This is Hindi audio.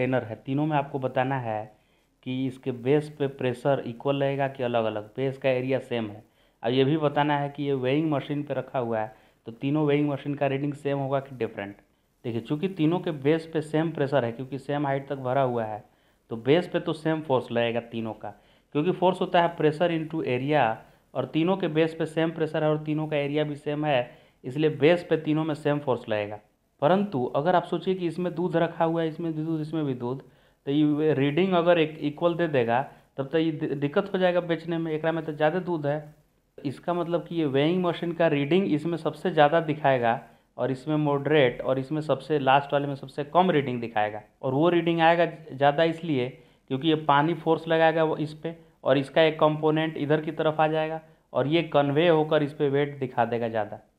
कंटेनर है तीनों में आपको बताना है कि इसके बेस पे प्रेशर इक्वल रहेगा कि अलग अलग बेस का एरिया सेम है और ये भी बताना है कि ये वेइंग मशीन पे रखा हुआ है तो तीनों वेइंग मशीन का रीडिंग सेम होगा कि डिफरेंट देखिए चूँकि तीनों के बेस पे सेम प्रेशर है क्योंकि सेम हाइट तक भरा हुआ है तो बेस पे तो सेम फोर्स लगेगा तीनों का क्योंकि फोर्स होता है प्रेशर इंटू एरिया और तीनों के बेस पे सेम प्रेशर है और तीनों का एरिया भी सेम है इसलिए बेस पे तीनों में सेम फोर्स लगेगा परंतु अगर आप सोचिए कि इसमें दूध रखा हुआ है इसमें भी दूध इसमें भी दूध तो ये रीडिंग अगर एक इक्वल दे देगा तब तो ये दिक्कत हो जाएगा बेचने में एक में तो ज़्यादा दूध है इसका मतलब कि ये वेइंग मशीन का रीडिंग इसमें सबसे ज़्यादा दिखाएगा और इसमें मॉडरेट और इसमें सबसे लास्ट वाले में सबसे कम रीडिंग दिखाएगा और वो रीडिंग आएगा ज़्यादा इसलिए क्योंकि ये पानी फोर्स लगाएगा वो इस पर और इसका एक कंपोनेंट इधर की तरफ आ जाएगा और ये कन्वे होकर इस पर वेट दिखा देगा ज़्यादा